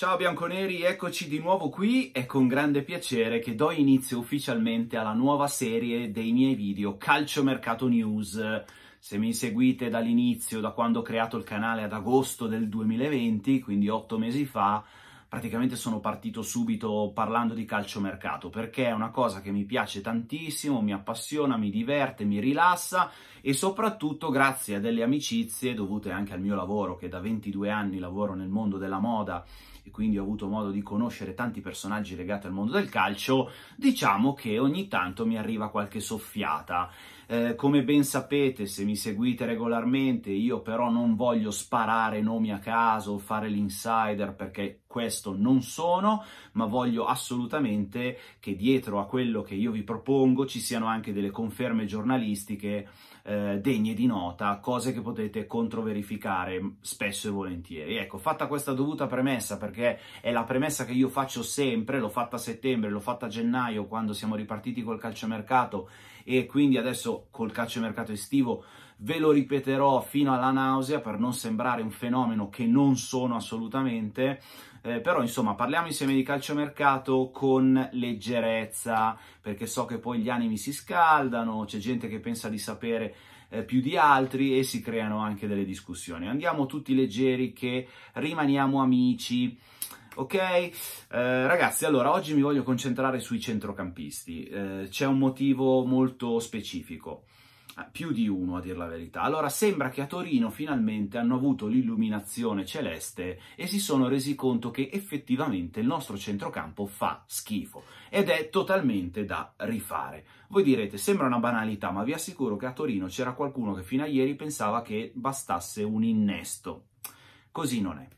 Ciao bianconeri, eccoci di nuovo qui È con grande piacere che do inizio ufficialmente alla nuova serie dei miei video Calciomercato News. Se mi seguite dall'inizio, da quando ho creato il canale ad agosto del 2020, quindi otto mesi fa, praticamente sono partito subito parlando di calciomercato perché è una cosa che mi piace tantissimo, mi appassiona, mi diverte, mi rilassa e soprattutto grazie a delle amicizie dovute anche al mio lavoro che da 22 anni lavoro nel mondo della moda e quindi ho avuto modo di conoscere tanti personaggi legati al mondo del calcio, diciamo che ogni tanto mi arriva qualche soffiata. Eh, come ben sapete, se mi seguite regolarmente, io però non voglio sparare nomi a caso fare l'insider perché questo non sono, ma voglio assolutamente che dietro a quello che io vi propongo ci siano anche delle conferme giornalistiche eh, degne di nota, cose che potete controverificare mm, spesso e volentieri. Ecco, fatta questa dovuta premessa, perché è la premessa che io faccio sempre, l'ho fatta a settembre, l'ho fatta a gennaio quando siamo ripartiti col calciomercato e quindi adesso col calciomercato estivo ve lo ripeterò fino alla nausea per non sembrare un fenomeno che non sono assolutamente. Eh, però insomma parliamo insieme di calciomercato con leggerezza, perché so che poi gli animi si scaldano, c'è gente che pensa di sapere eh, più di altri e si creano anche delle discussioni. Andiamo tutti leggeri che rimaniamo amici. Ok, eh, ragazzi, allora oggi mi voglio concentrare sui centrocampisti. Eh, c'è un motivo molto specifico più di uno a dir la verità. Allora sembra che a Torino finalmente hanno avuto l'illuminazione celeste e si sono resi conto che effettivamente il nostro centrocampo fa schifo ed è totalmente da rifare. Voi direte, sembra una banalità, ma vi assicuro che a Torino c'era qualcuno che fino a ieri pensava che bastasse un innesto. Così non è.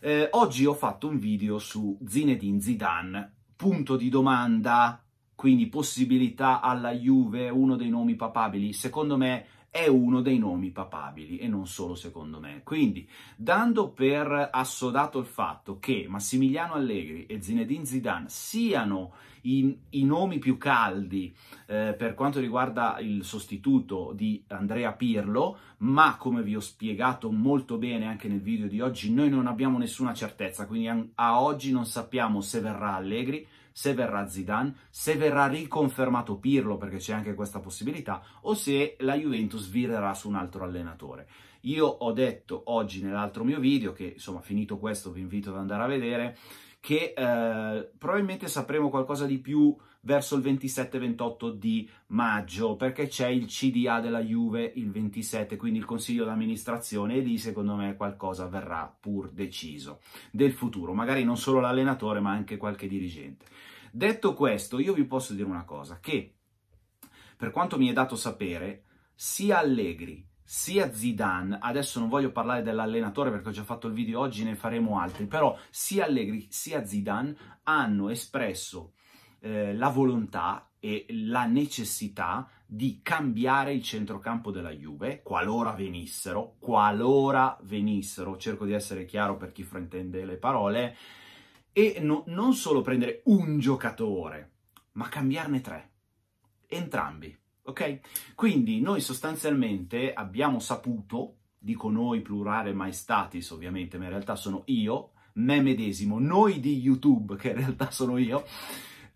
Eh, oggi ho fatto un video su Zinedine Zidane, punto di domanda, quindi possibilità alla Juve, uno dei nomi papabili, secondo me è uno dei nomi papabili e non solo secondo me. Quindi, dando per assodato il fatto che Massimiliano Allegri e Zinedine Zidane siano i, i nomi più caldi eh, per quanto riguarda il sostituto di Andrea Pirlo, ma come vi ho spiegato molto bene anche nel video di oggi, noi non abbiamo nessuna certezza, quindi a, a oggi non sappiamo se verrà Allegri, se verrà Zidane, se verrà riconfermato Pirlo, perché c'è anche questa possibilità, o se la Juventus virerà su un altro allenatore. Io ho detto oggi nell'altro mio video, che insomma finito questo vi invito ad andare a vedere, che eh, probabilmente sapremo qualcosa di più verso il 27-28 di maggio, perché c'è il CDA della Juve il 27, quindi il consiglio d'amministrazione, e lì secondo me qualcosa verrà pur deciso del futuro, magari non solo l'allenatore, ma anche qualche dirigente. Detto questo, io vi posso dire una cosa, che per quanto mi è dato sapere, sia Allegri sia Zidane, adesso non voglio parlare dell'allenatore perché ho già fatto il video oggi, ne faremo altri, però sia Allegri sia Zidane hanno espresso eh, la volontà e la necessità di cambiare il centrocampo della Juve, qualora venissero, qualora venissero, cerco di essere chiaro per chi fraintende le parole, e no, non solo prendere un giocatore, ma cambiarne tre, entrambi, ok? Quindi noi sostanzialmente abbiamo saputo, dico noi plurale maestatis ovviamente, ma in realtà sono io, me medesimo, noi di YouTube, che in realtà sono io,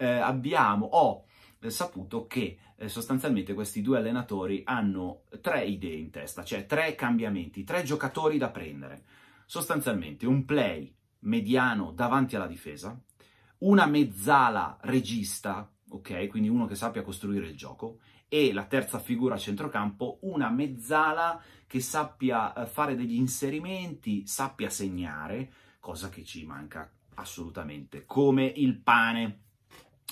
eh, abbiamo, ho eh, saputo che eh, sostanzialmente questi due allenatori hanno tre idee in testa, cioè tre cambiamenti, tre giocatori da prendere. Sostanzialmente un play mediano davanti alla difesa, una mezzala regista, ok? Quindi uno che sappia costruire il gioco e la terza figura a centrocampo, una mezzala che sappia eh, fare degli inserimenti, sappia segnare, cosa che ci manca assolutamente come il pane.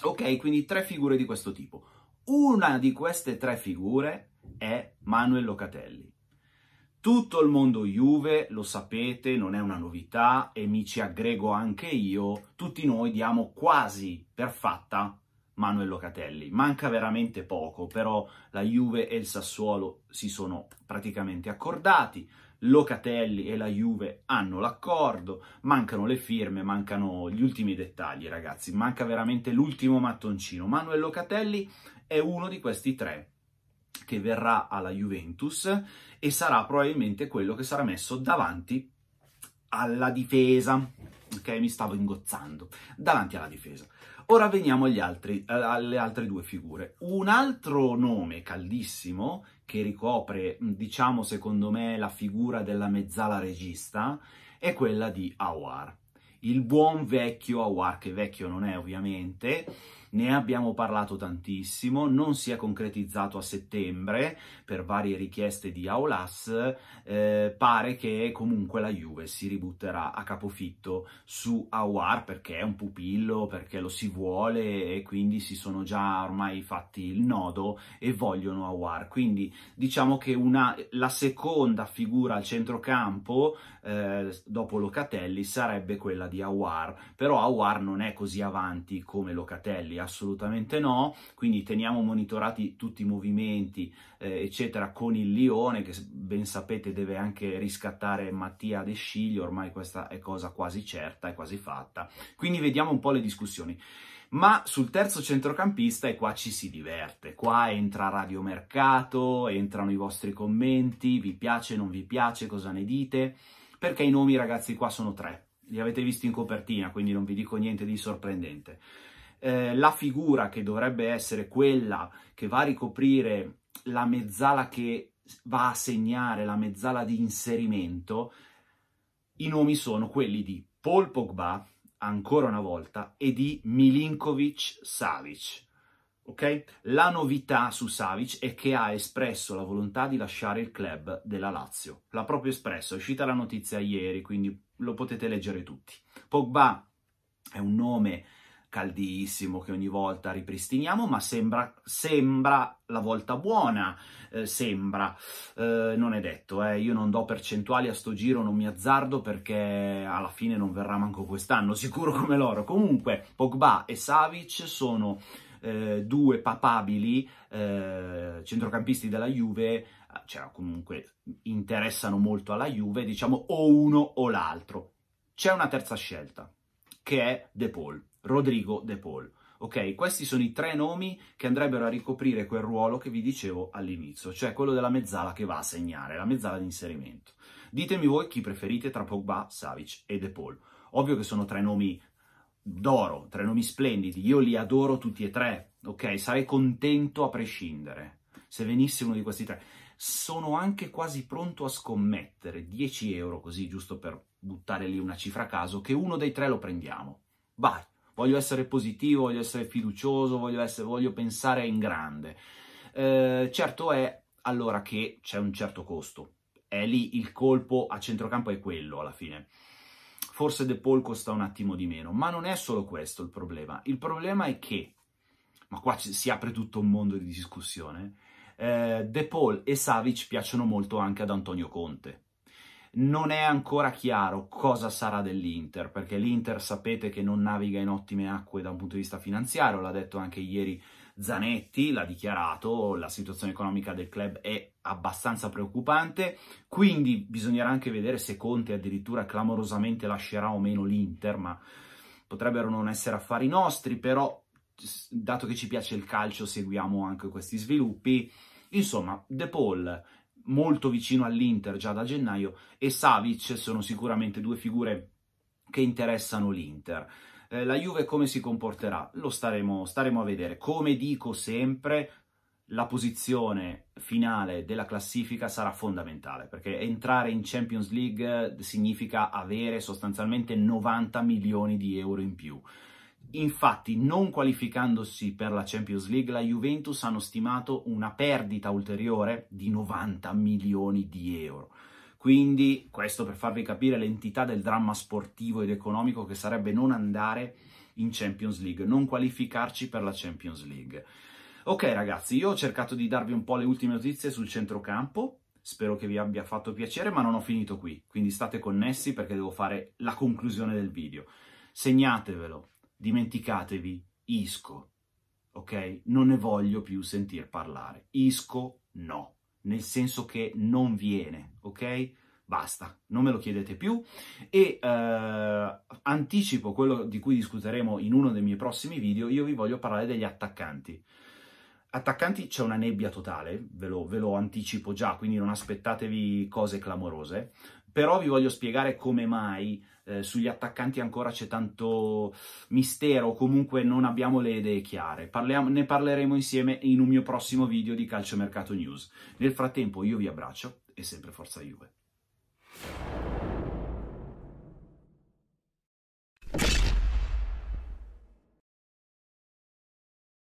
Ok, quindi tre figure di questo tipo. Una di queste tre figure è Manuel Locatelli. Tutto il mondo Juve, lo sapete, non è una novità e mi ci aggrego anche io, tutti noi diamo quasi per fatta Manuel Locatelli. Manca veramente poco, però la Juve e il Sassuolo si sono praticamente accordati. Locatelli e la Juve hanno l'accordo, mancano le firme, mancano gli ultimi dettagli ragazzi, manca veramente l'ultimo mattoncino. Manuel Locatelli è uno di questi tre che verrà alla Juventus e sarà probabilmente quello che sarà messo davanti alla difesa. Ok, mi stavo ingozzando. Davanti alla difesa. Ora veniamo altri, eh, alle altre due figure. Un altro nome caldissimo che ricopre, diciamo secondo me, la figura della mezzala regista è quella di Awar. Il buon vecchio Awar, che vecchio non è ovviamente, ne abbiamo parlato tantissimo, non si è concretizzato a settembre per varie richieste di Aulas, eh, pare che comunque la Juve si ributterà a capofitto su Awar perché è un pupillo, perché lo si vuole e quindi si sono già ormai fatti il nodo e vogliono Awar, quindi diciamo che una, la seconda figura al centrocampo eh, dopo Locatelli sarebbe quella di Awar, però Awar non è così avanti come Locatelli, assolutamente no, quindi teniamo monitorati tutti i movimenti, eh, eccetera, con il Lione che ben sapete deve anche riscattare Mattia De Sciglio, ormai questa è cosa quasi certa, è quasi fatta. Quindi vediamo un po' le discussioni. Ma sul terzo centrocampista e qua ci si diverte, qua entra radiomercato, entrano i vostri commenti, vi piace, non vi piace, cosa ne dite? Perché i nomi ragazzi qua sono tre, li avete visti in copertina, quindi non vi dico niente di sorprendente eh, la figura che dovrebbe essere quella che va a ricoprire la mezzala che va a segnare, la mezzala di inserimento, i nomi sono quelli di Paul Pogba, ancora una volta, e di Milinkovic Savic. Okay? La novità su Savic è che ha espresso la volontà di lasciare il club della Lazio. L'ha proprio espresso, è uscita la notizia ieri, quindi lo potete leggere tutti. Pogba è un nome caldissimo che ogni volta ripristiniamo, ma sembra, sembra la volta buona, eh, sembra, eh, non è detto, eh. io non do percentuali a sto giro, non mi azzardo perché alla fine non verrà manco quest'anno, sicuro come loro. Comunque Pogba e Savic sono eh, due papabili eh, centrocampisti della Juve, cioè comunque interessano molto alla Juve, diciamo o uno o l'altro. C'è una terza scelta, che è De Paul. Rodrigo De Paul. Ok, questi sono i tre nomi che andrebbero a ricoprire quel ruolo che vi dicevo all'inizio, cioè quello della mezzala che va a segnare, la mezzala di inserimento. Ditemi voi chi preferite tra Pogba, Savic e De Paul. Ovvio che sono tre nomi d'oro, tre nomi splendidi, io li adoro tutti e tre, ok? Sarei contento a prescindere se venisse uno di questi tre. Sono anche quasi pronto a scommettere 10 euro, così giusto per buttare lì una cifra a caso, che uno dei tre lo prendiamo. Vai! voglio essere positivo, voglio essere fiducioso, voglio, essere, voglio pensare in grande. Eh, certo è allora che c'è un certo costo, è lì il colpo a centrocampo è quello alla fine. Forse De Paul costa un attimo di meno, ma non è solo questo il problema. Il problema è che, ma qua si apre tutto un mondo di discussione, eh, De Paul e Savic piacciono molto anche ad Antonio Conte non è ancora chiaro cosa sarà dell'Inter, perché l'Inter sapete che non naviga in ottime acque da un punto di vista finanziario, l'ha detto anche ieri Zanetti, l'ha dichiarato, la situazione economica del club è abbastanza preoccupante, quindi bisognerà anche vedere se Conte addirittura clamorosamente lascerà o meno l'Inter, ma potrebbero non essere affari nostri, però dato che ci piace il calcio seguiamo anche questi sviluppi. Insomma, De Paul molto vicino all'Inter già da gennaio e Savic sono sicuramente due figure che interessano l'Inter. Eh, la Juve come si comporterà? Lo staremo, staremo a vedere. Come dico sempre, la posizione finale della classifica sarà fondamentale perché entrare in Champions League eh, significa avere sostanzialmente 90 milioni di euro in più. Infatti, non qualificandosi per la Champions League, la Juventus hanno stimato una perdita ulteriore di 90 milioni di euro. Quindi, questo per farvi capire l'entità del dramma sportivo ed economico che sarebbe non andare in Champions League, non qualificarci per la Champions League. Ok ragazzi, io ho cercato di darvi un po' le ultime notizie sul centrocampo, spero che vi abbia fatto piacere, ma non ho finito qui, quindi state connessi perché devo fare la conclusione del video. Segnatevelo, Dimenticatevi Isco, ok? Non ne voglio più sentir parlare. Isco no, nel senso che non viene, ok? Basta, non me lo chiedete più e eh, anticipo quello di cui discuteremo in uno dei miei prossimi video, io vi voglio parlare degli attaccanti. Attaccanti c'è una nebbia totale, ve lo, ve lo anticipo già, quindi non aspettatevi cose clamorose, però vi voglio spiegare come mai eh, sugli attaccanti ancora c'è tanto mistero, comunque non abbiamo le idee chiare. Parliamo, ne parleremo insieme in un mio prossimo video di Calciomercato News. Nel frattempo io vi abbraccio e sempre forza Juve.